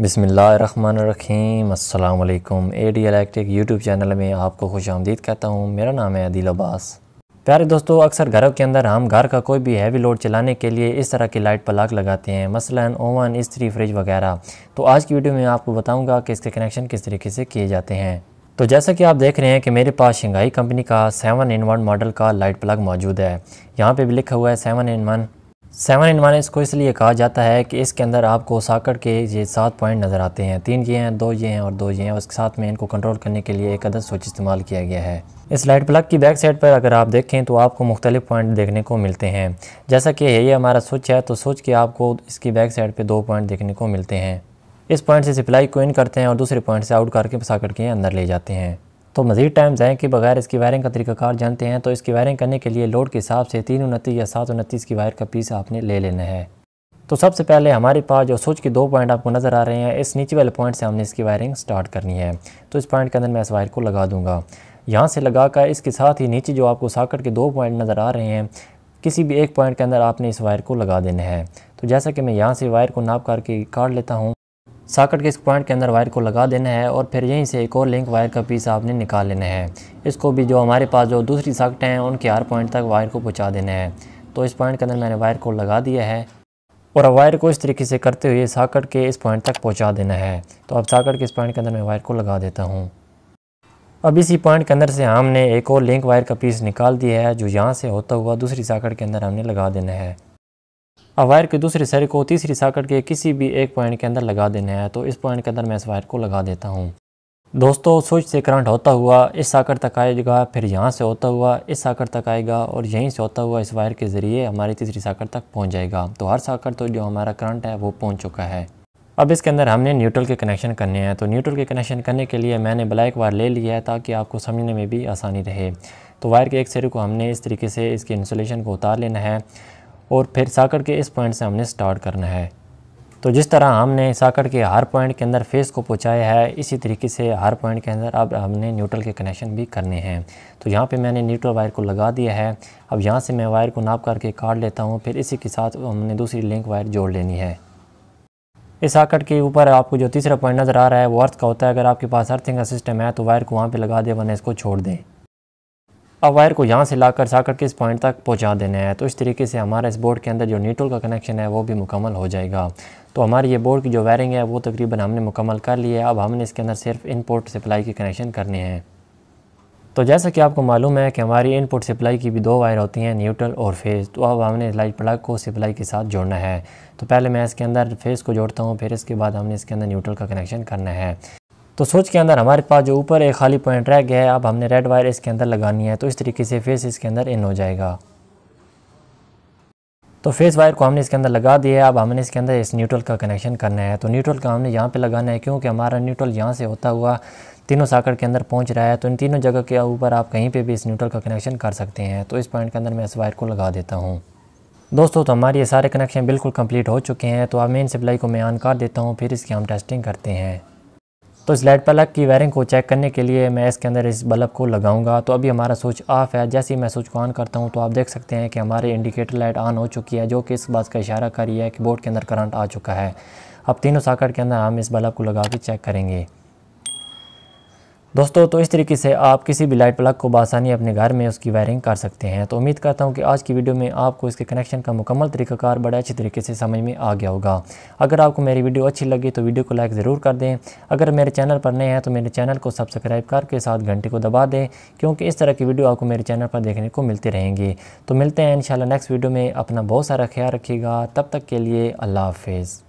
बिसमीम अल्लाम A D electric YouTube channel में आपको खुश आमदीद कहता हूँ मेरा नाम है अदील अब्बास प्यारे दोस्तों अक्सर घरों के अंदर हम घर का कोई भी हैवी लोड चलाने के लिए इस तरह की लाइट प्लाग लगाते हैं मसलन ओवन इस्त्री फ्रिज वगैरह तो आज की वीडियो में आपको बताऊँगा कि इसके कनेक्शन किस तरीके से किए जाते हैं तो जैसा कि आप देख रहे हैं कि मेरे पास शंघाई कंपनी का सेवन इन वन मॉडल का लाइट प्लग मौजूद है यहाँ पर भी लिखा हुआ है seven in one seven in one इसको इसलिए कहा जाता है कि इसके अंदर आपको साकट के ये सात पॉइंट नज़र आते हैं तीन ये हैं दो ये हैं और दो ये हैं उसके साथ में इनको कंट्रोल करने के लिए एक अदद स्विच इस्तेमाल किया गया है इस लाइट प्लग की बैक साइड पर अगर आप देखें तो आपको मुख्तलिफ पॉइंट देखने को मिलते हैं जैसा कि ये हमारा स्विच है तो स्विच के आपको इसकी बैक साइड पर दो पॉइंट देखने को मिलते हैं इस पॉइंट से सप्लाई को इन करते हैं और दूसरे पॉइंट से आउट करके साकट के अंदर ले जाते हैं तो मज़ीद टाइम जाएँ के बगैर इसकी वायरिंग का तरीकाकार जानते हैं तो इसकी वायरिंग करने के लिए लोड के हिसाब से तीन उनतीस या सात उनतीस की वायर का पीस आपने ले लेना है तो सबसे पहले हमारे पास जो स्विच के दो पॉइंट आपको नज़र आ रहे हैं इस नीचे वाले पॉइंट से हमने इसकी वायरिंग स्टार्ट करनी है तो इस पॉइंट के अंदर मैं इस वायर को लगा दूंगा यहाँ से लगा कर इसके साथ ही नीचे जो आपको साकट के दो पॉइंट नज़र आ रहे हैं किसी भी एक पॉइंट के अंदर आपने इस वायर को लगा देना है तो जैसा कि मैं यहाँ से वायर को नाप करके काट लेता हूँ साकट के इस पॉइंट के अंदर वायर को लगा देना है और फिर यहीं से एक और लिंक वायर का पीस आपने निकाल लेना है इसको भी जो हमारे पास जो दूसरी साकटें हैं उनके हर पॉइंट तक वायर को पहुँचा देना है तो इस पॉइंट के अंदर मैंने वायर को लगा दिया है और अब वायर को इस तरीके से करते हुए साकट के इस पॉइंट तक पहुँचा देना है तो अब साकट के इस पॉइंट के अंदर मैं वायर को लगा देता हूँ अब इसी पॉइंट के अंदर से हमने एक और लिंक वायर का पीस निकाल दिया है जो यहाँ से होता हुआ दूसरी साकट के अंदर हमने लगा देना है अब वायर के दूसरे सिरे को तीसरी साकट के किसी भी एक पॉइंट के अंदर लगा देना है तो इस पॉइंट के अंदर मैं इस वायर को लगा देता हूँ दोस्तों स्विच से करंट होता हुआ इस साकट तक आएगा फिर यहाँ से होता हुआ इस साकट तक आएगा और यहीं से होता हुआ इस वायर के ज़रिए हमारी तीसरी साकट तक पहुँच जाएगा तो हर साकट तो जो हमारा करंट है वो पहुँच चुका है अब इसके अंदर हमने न्यूट्रल के कनेक्शन करने हैं तो न्यूट्रल के कनेक्शन करने के लिए मैंने ब्लैक वायर ले लिया है ताकि आपको समझने में भी आसानी रहे तो वायर के एक सिरे को हमने इस तरीके से इसके इंसुलेशन को उतार लेना है और फिर साकट के इस पॉइंट से हमने स्टार्ट करना है तो जिस तरह हमने साकट के हर पॉइंट के अंदर फेस को पहुँचाया है इसी तरीके से हर पॉइंट के अंदर अब हमने न्यूट्रल के कनेक्शन भी करने हैं तो यहाँ पे मैंने न्यूट्रल वायर को लगा दिया है अब यहाँ से मैं वायर को नाप करके काट लेता हूँ फिर इसी के साथ हमने दूसरी लिंक वायर जोड़ लेनी है इस आकट के ऊपर आपको जो तीसरा पॉइंट नज़र आ रहा है वो अर्थ का होता है अगर आपके पास अर्थिंग का सिस्टम है तो वायर को वहाँ पर लगा दें वरना इसको छोड़ दें अब वायर को यहाँ से लाकर कर सा इस पॉइंट तक पहुँचा देना है तो इस तरीके से हमारा इस बोर्ड के अंदर जो न्यूट्रल का कनेक्शन है वो भी मुकम्मल हो जाएगा तो हमारी ये बोर्ड की जो वायरिंग है वो तकरीबन हमने मुकम्मल कर ली है अब हमने इसके अंदर सिर्फ इनपुट सप्लाई के कनेक्शन करने हैं तो जैसा कि आपको मालूम है कि हमारी इनपुट सप्लाई की भी दो वायर होती हैं न्यूट्रल और फेज़ तो अब हमने लाइट प्लग को सप्लाई के साथ जोड़ना है तो पहले मैं इसके अंदर फेज़ को जोड़ता हूँ फिर इसके बाद हमने इसके अंदर न्यूट्रल का कनेक्शन करना है तो सोच के अंदर हमारे पास जो ऊपर एक खाली पॉइंट रह गया है अब हमने रेड वायर इसके अंदर लगानी है तो इस तरीके से फेस इसके अंदर इन हो जाएगा तो फेस वायर को हमने इसके अंदर लगा दिया है अब हमने इसके अंदर इस न्यूट्रल का कनेक्शन करना है तो न्यूट्रल का हमने यहाँ पे लगाना है क्योंकि हमारा न्यूट्रल यहाँ से होता हुआ तीनों साकड़ के अंदर पहुँच रहा है तो इन तीनों जगह के ऊपर आप कहीं पर भी इस न्यूट्रल का कनेक्शन कर सकते हैं तो इस पॉइंट के अंदर मैं इस वायर को लगा देता हूँ दोस्तों तो हमारे ये सारे कनेक्शन बिल्कुल कम्प्लीट हो चुके हैं तो अब मेन सप्लाई को मैं ऑन कर देता हूँ फिर इसकी हम टेस्टिंग करते हैं तो इस लाइट प्लग की वायरिंग को चेक करने के लिए मैं इसके अंदर इस बल्ब को लगाऊंगा तो अभी हमारा स्विच ऑफ है जैसे ही मैं स्विच को ऑन करता हूं तो आप देख सकते हैं कि हमारे इंडिकेटर लाइट ऑन हो चुकी है जो कि इस बात का इशारा कर रही है कि बोर्ड के अंदर करंट आ चुका है अब तीनों साकट के अंदर हम इस बल्ब को लगा के चेक करेंगे दोस्तों तो इस तरीके से आप किसी भी लाइट प्लग को बसानी अपने घर में उसकी वायरिंग कर सकते हैं तो उम्मीद करता हूँ कि आज की वीडियो में आपको इसके कनेक्शन का मुकम्मल तरीकाकार बड़े अच्छे तरीके से समझ में आ गया होगा अगर आपको मेरी वीडियो अच्छी लगी तो वीडियो को लाइक ज़रूर कर दें अगर मेरे चैनल पर नए हैं तो मेरे चैनल को सब्सक्राइब करके साथ घंटे को दबा दें क्योंकि इस तरह की वीडियो आपको मेरे चैनल पर देखने को मिलती रहेंगी तो मिलते हैं इन नेक्स्ट वीडियो में अपना बहुत सारा ख्याल रखिएगा तब तक के लिए अल्लाह हाफिज़